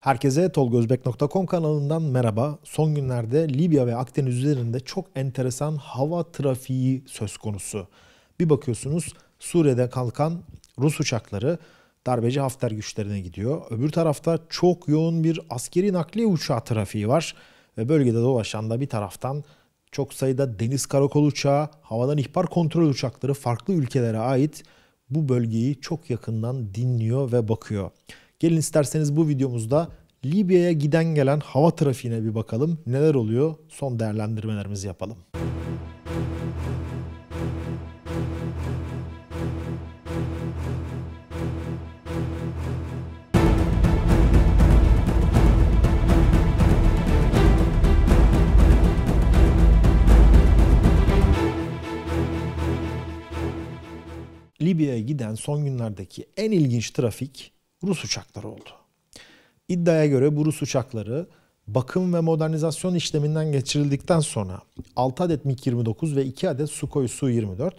Herkese tolgozbek.com kanalından merhaba. Son günlerde Libya ve Akdeniz üzerinde çok enteresan hava trafiği söz konusu. Bir bakıyorsunuz Suriye'de kalkan Rus uçakları darbeci Hafter güçlerine gidiyor. Öbür tarafta çok yoğun bir askeri nakliye uçağı trafiği var ve bölgede dolaşan da bir taraftan çok sayıda deniz karakol uçağı, havadan ihbar kontrol uçakları farklı ülkelere ait bu bölgeyi çok yakından dinliyor ve bakıyor. Gelin isterseniz bu videomuzda Libya'ya giden gelen hava trafiğine bir bakalım. Neler oluyor? Son değerlendirmelerimizi yapalım. Libya'ya giden son günlerdeki en ilginç trafik Rus uçakları oldu. İddiaya göre bu Rus uçakları bakım ve modernizasyon işleminden geçirildikten sonra 6 adet MiG-29 ve 2 adet Sukhoi Su-24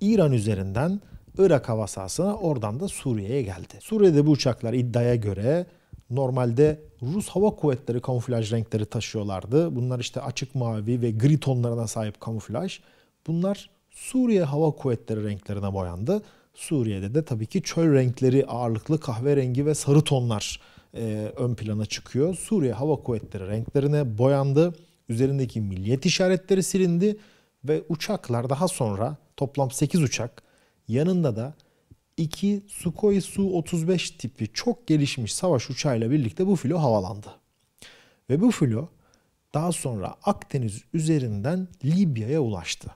İran üzerinden Irak hava sahasına oradan da Suriye'ye geldi. Suriye'de bu uçaklar iddiaya göre normalde Rus Hava Kuvvetleri kamuflaj renkleri taşıyorlardı. Bunlar işte açık mavi ve gri tonlarına sahip kamuflaj. Bunlar Suriye Hava Kuvvetleri renklerine boyandı. Suriye'de de tabii ki çöl renkleri ağırlıklı kahverengi ve sarı tonlar e, ön plana çıkıyor. Suriye Hava Kuvvetleri renklerine boyandı. Üzerindeki milliyet işaretleri silindi ve uçaklar daha sonra toplam 8 uçak yanında da 2 Sukhoi Su-35 tipi çok gelişmiş savaş uçağıyla birlikte bu filo havalandı. Ve bu filo daha sonra Akdeniz üzerinden Libya'ya ulaştı.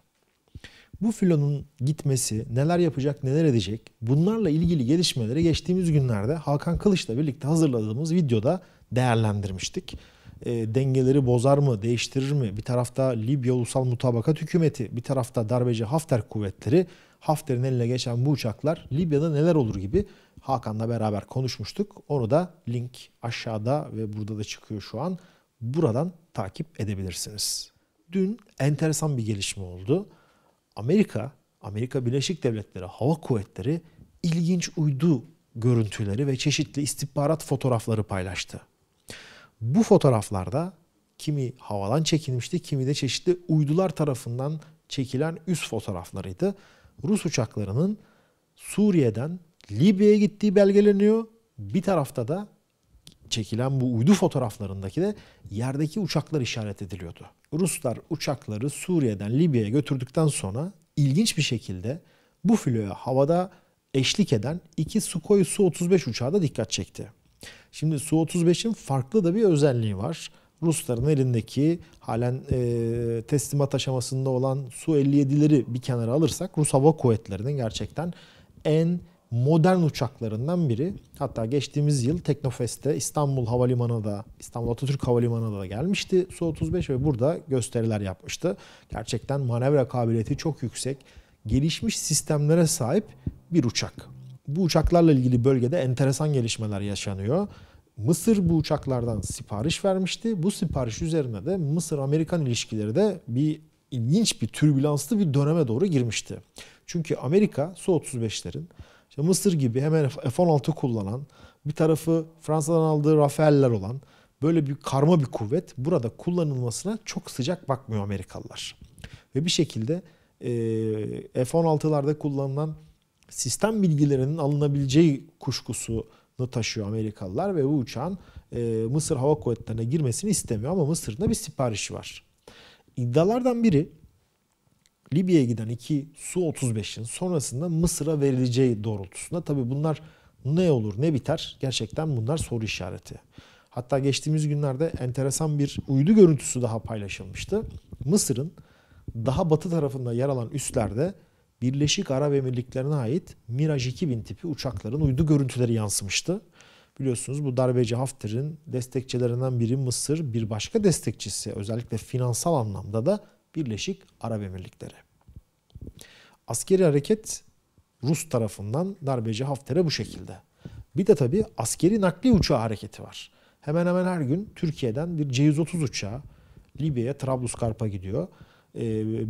Bu filonun gitmesi, neler yapacak, neler edecek bunlarla ilgili gelişmeleri geçtiğimiz günlerde Hakan Kılıç'la birlikte hazırladığımız videoda değerlendirmiştik. E, dengeleri bozar mı, değiştirir mi? Bir tarafta Libya Ulusal Mutabakat Hükümeti, bir tarafta darbeci Hafter kuvvetleri, Hafter'in eline geçen bu uçaklar Libya'da neler olur gibi Hakan'la beraber konuşmuştuk. Onu da link aşağıda ve burada da çıkıyor şu an. Buradan takip edebilirsiniz. Dün enteresan bir gelişme oldu. Amerika, Amerika Birleşik Devletleri Hava Kuvvetleri ilginç uydu görüntüleri ve çeşitli istihbarat fotoğrafları paylaştı. Bu fotoğraflarda kimi havadan çekilmişti, kimi de çeşitli uydular tarafından çekilen üst fotoğraflarıydı. Rus uçaklarının Suriye'den Libya'ya gittiği belgeleniyor. Bir tarafta da çekilen bu uydu fotoğraflarındaki de yerdeki uçaklar işaret ediliyordu. Ruslar uçakları Suriye'den Libya'ya götürdükten sonra ilginç bir şekilde bu filoya havada eşlik eden iki Sukhoi Su-35 uçağı da dikkat çekti. Şimdi Su-35'in farklı da bir özelliği var. Rusların elindeki halen e, teslimat aşamasında olan Su-57'leri bir kenara alırsak Rus Hava Kuvvetleri'nin gerçekten en modern uçaklarından biri. Hatta geçtiğimiz yıl Teknofest'te İstanbul Havalimanı'na da, İstanbul Atatürk Havalimanı'na da gelmişti Su-35 ve burada gösteriler yapmıştı. Gerçekten manevra kabiliyeti çok yüksek, gelişmiş sistemlere sahip bir uçak. Bu uçaklarla ilgili bölgede enteresan gelişmeler yaşanıyor. Mısır bu uçaklardan sipariş vermişti. Bu sipariş üzerine de Mısır-Amerikan ilişkileri de bir ilginç bir türbülanslı bir döneme doğru girmişti. Çünkü Amerika Su-35'lerin işte Mısır gibi hemen F-16 kullanan, bir tarafı Fransa'dan aldığı Rafael'ler olan böyle bir karma bir kuvvet burada kullanılmasına çok sıcak bakmıyor Amerikalılar. Ve bir şekilde e, F-16'larda kullanılan sistem bilgilerinin alınabileceği kuşkusunu taşıyor Amerikalılar ve bu uçağın e, Mısır Hava Kuvvetleri'ne girmesini istemiyor ama Mısır'da bir siparişi var. İddialardan biri Libya'ya giden iki Su-35'in sonrasında Mısır'a verileceği doğrultusunda. Tabi bunlar ne olur ne biter gerçekten bunlar soru işareti. Hatta geçtiğimiz günlerde enteresan bir uydu görüntüsü daha paylaşılmıştı. Mısır'ın daha batı tarafında yer alan üslerde Birleşik Arap Emirlikleri'ne ait Miraj 2000 tipi uçakların uydu görüntüleri yansımıştı. Biliyorsunuz bu darbeci Hafter'in destekçilerinden biri Mısır, bir başka destekçisi özellikle finansal anlamda da Birleşik Arap Emirlikleri. Askeri hareket Rus tarafından darbeci Hafter'e bu şekilde. Bir de tabii askeri nakli uçağı hareketi var. Hemen hemen her gün Türkiye'den bir C-130 uçağı Libya'ya Trabluskarp'a gidiyor. E,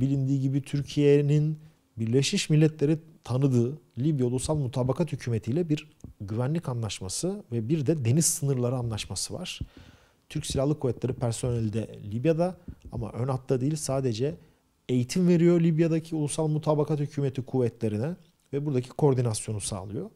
bilindiği gibi Türkiye'nin Birleşmiş Milletleri tanıdığı Libya Ulusal Mutabakat Hükümeti ile bir güvenlik anlaşması ve bir de deniz sınırları anlaşması var. Türk Silahlı Kuvvetleri personeli de Libya'da ama ön hatta değil sadece eğitim veriyor Libya'daki Ulusal Mutabakat Hükümeti kuvvetlerine ve buradaki koordinasyonu sağlıyor.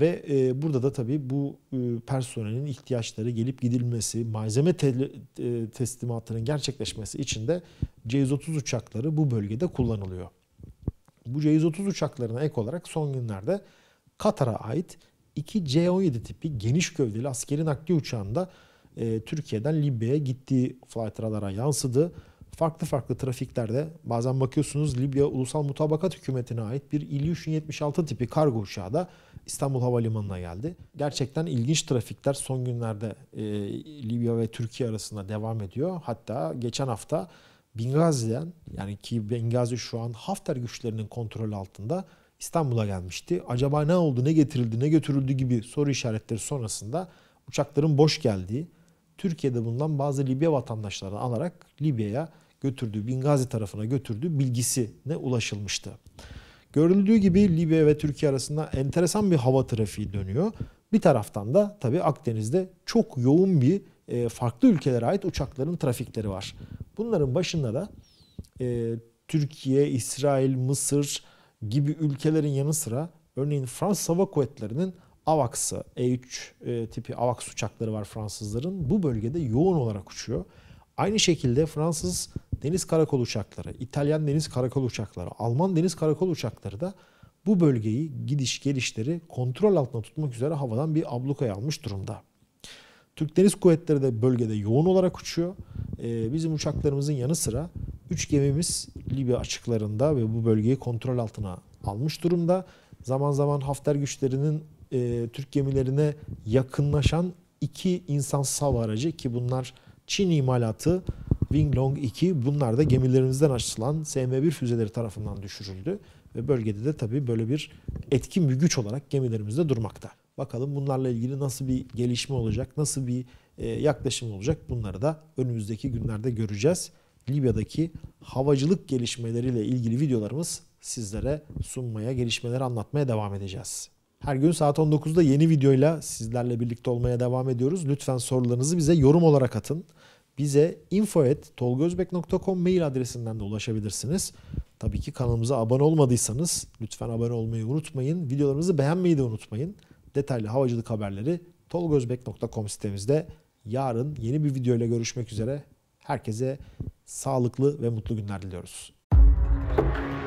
Ve e, burada da tabii bu e, personelin ihtiyaçları gelip gidilmesi, malzeme te- e, teslimatının gerçekleşmesi için de C-130 uçakları bu bölgede kullanılıyor. Bu C-130 uçaklarına ek olarak son günlerde Katar'a ait iki C-17 tipi geniş gövdeli askeri nakli uçağında e, Türkiye'den Libya'ya gittiği flight'lara yansıdı farklı farklı trafiklerde bazen bakıyorsunuz Libya Ulusal Mutabakat Hükümeti'ne ait bir Ilyushin 76 tipi kargo uçağı da İstanbul Havalimanı'na geldi. Gerçekten ilginç trafikler son günlerde e, Libya ve Türkiye arasında devam ediyor. Hatta geçen hafta Bingazi'den yani ki Bingazi şu an Hafter güçlerinin kontrolü altında İstanbul'a gelmişti. Acaba ne oldu, ne getirildi, ne götürüldü gibi soru işaretleri sonrasında uçakların boş geldiği, Türkiye'de bulunan bazı Libya vatandaşlarını alarak Libya'ya götürdüğü, Bingazi tarafına götürdüğü bilgisine ulaşılmıştı. Görüldüğü gibi Libya ve Türkiye arasında enteresan bir hava trafiği dönüyor. Bir taraftan da tabii Akdeniz'de çok yoğun bir e, farklı ülkelere ait uçakların trafikleri var. Bunların başında da e, Türkiye, İsrail, Mısır gibi ülkelerin yanı sıra örneğin Fransız Hava Kuvvetleri'nin AVAX'ı, E3 e, tipi AVAX uçakları var Fransızların. Bu bölgede yoğun olarak uçuyor. Aynı şekilde Fransız deniz karakol uçakları, İtalyan deniz karakol uçakları, Alman deniz karakol uçakları da bu bölgeyi gidiş gelişleri kontrol altına tutmak üzere havadan bir ablukaya almış durumda. Türk Deniz Kuvvetleri de bölgede yoğun olarak uçuyor. Ee, bizim uçaklarımızın yanı sıra 3 gemimiz Libya açıklarında ve bu bölgeyi kontrol altına almış durumda. Zaman zaman Hafter güçlerinin e, Türk gemilerine yakınlaşan iki insansız hava aracı ki bunlar Çin imalatı Wing Long 2 bunlar da gemilerimizden açılan SM-1 füzeleri tarafından düşürüldü. Ve bölgede de tabii böyle bir etkin bir güç olarak gemilerimizde durmakta. Bakalım bunlarla ilgili nasıl bir gelişme olacak, nasıl bir e, yaklaşım olacak bunları da önümüzdeki günlerde göreceğiz. Libya'daki havacılık gelişmeleriyle ilgili videolarımız sizlere sunmaya, gelişmeleri anlatmaya devam edeceğiz. Her gün saat 19'da yeni videoyla sizlerle birlikte olmaya devam ediyoruz. Lütfen sorularınızı bize yorum olarak atın bize info.tolgozbek.com mail adresinden de ulaşabilirsiniz. Tabii ki kanalımıza abone olmadıysanız lütfen abone olmayı unutmayın. Videolarımızı beğenmeyi de unutmayın. Detaylı havacılık haberleri tolgozbek.com sitemizde. Yarın yeni bir video ile görüşmek üzere. Herkese sağlıklı ve mutlu günler diliyoruz. Müzik